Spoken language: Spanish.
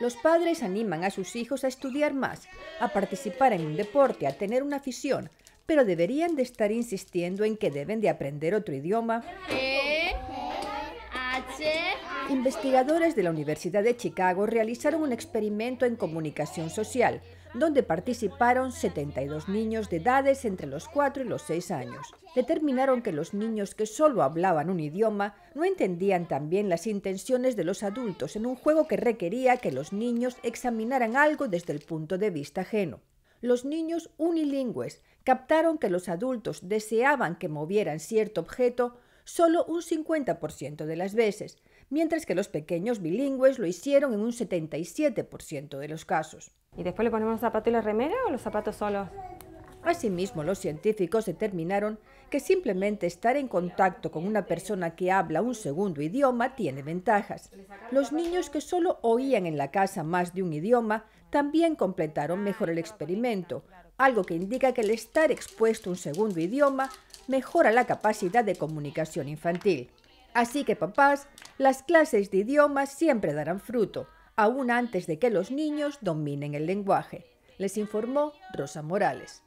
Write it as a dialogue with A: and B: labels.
A: Los padres animan a sus hijos a estudiar más, a participar en un deporte, a tener una afición, pero deberían de estar insistiendo en que deben de aprender otro idioma. Investigadores de la Universidad de Chicago realizaron un experimento en comunicación social donde participaron 72 niños de edades entre los 4 y los 6 años. Determinaron que los niños que solo hablaban un idioma no entendían también las intenciones de los adultos en un juego que requería que los niños examinaran algo desde el punto de vista ajeno. Los niños unilingües captaron que los adultos deseaban que movieran cierto objeto solo un 50% de las veces, mientras que los pequeños bilingües lo hicieron en un 77% de los casos. ¿Y después le ponemos los zapatos y la remera o los zapatos solos? Asimismo, los científicos determinaron que simplemente estar en contacto con una persona que habla un segundo idioma tiene ventajas. Los niños que solo oían en la casa más de un idioma también completaron mejor el experimento, algo que indica que el estar expuesto a un segundo idioma mejora la capacidad de comunicación infantil. Así que papás, las clases de idiomas siempre darán fruto aún antes de que los niños dominen el lenguaje, les informó Rosa Morales.